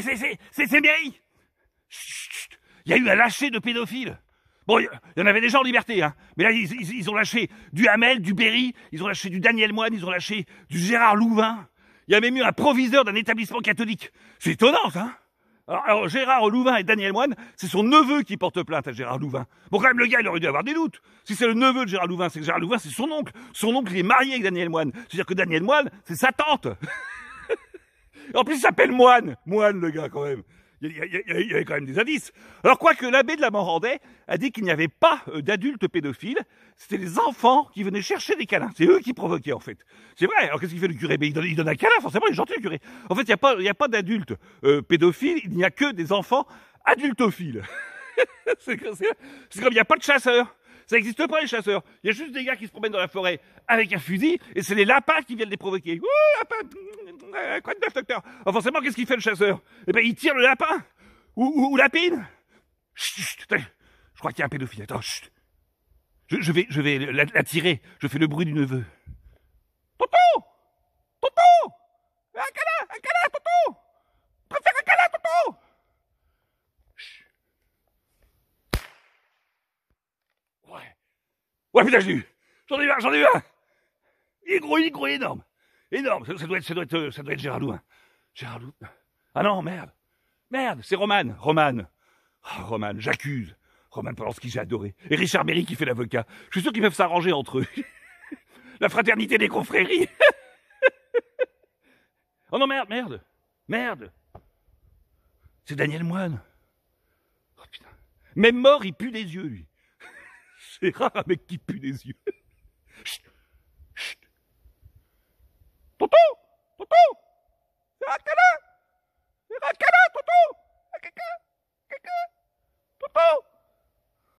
c'est, c'est, Il y a eu un lâcher de pédophiles. Bon, il y en avait déjà en liberté, hein. Mais là, ils, ont lâché du Hamel, du Berry, ils ont lâché du Daniel Moine, ils ont lâché du Gérard Louvain. Il y a même un proviseur d'un établissement catholique. C'est étonnant, hein. Alors, Gérard Louvain et Daniel Moine, c'est son neveu qui porte plainte à Gérard Louvain. Bon, quand même, le gars, il aurait dû avoir des doutes. Si c'est le neveu de Gérard Louvain, c'est que Gérard Louvain, c'est son oncle. Son oncle, il est marié avec Daniel Moine. C'est-à-dire que Daniel Moine, c'est sa tante. En plus, il s'appelle Moine. Moine, le gars, quand même. Il y, avait quand même des indices. Alors, quoique l'abbé de la Morandais a dit qu'il n'y avait pas euh, d'adultes pédophiles, c'était les enfants qui venaient chercher des câlins. C'est eux qui provoquaient, en fait. C'est vrai. Alors, qu'est-ce qu'il fait le curé ben, il, donne, il, donne, un câlin, forcément, il est gentil, le curé. En fait, il n'y a pas, pas d'adultes euh, pédophiles, il n'y a que des enfants adultophiles. c'est comme il n'y a pas de chasseurs. Ça n'existe pas les chasseurs. Il y a juste des gars qui se promènent dans la forêt avec un fusil et c'est les lapins qui viennent les provoquer. Euh, quoi de neuf, docteur oh, Forcément, qu'est-ce qu'il fait le chasseur Eh ben, il tire le lapin Ou, lapine. la pine chut, Je crois qu'il y a un pédophile. Attends, chut. Je, vais, je vais l'attirer. Je fais le bruit du neveu. Tonton Tonton Un câlin Un câlin, tonton Préfère un câlin, Chut. Ouais. Ouais, putain, je eu J'en ai eu un, j'en ai eu un Il est gros, il est gros, il est énorme Énorme. Ça, doit être, ça doit être, euh, ça doit être Gérard hein. Ah non, merde. Merde, c'est Roman. Roman. Ah Roman, j'accuse. Roman qui j'ai adoré. Et Richard Berry qui fait l'avocat. Je suis sûr qu'ils peuvent s'arranger entre eux. La fraternité des confréries. oh non, merde, merde. Merde. C'est Daniel Moine. Oh putain. Même mort, il pue des yeux, lui. C'est rare un mec qui pue des yeux.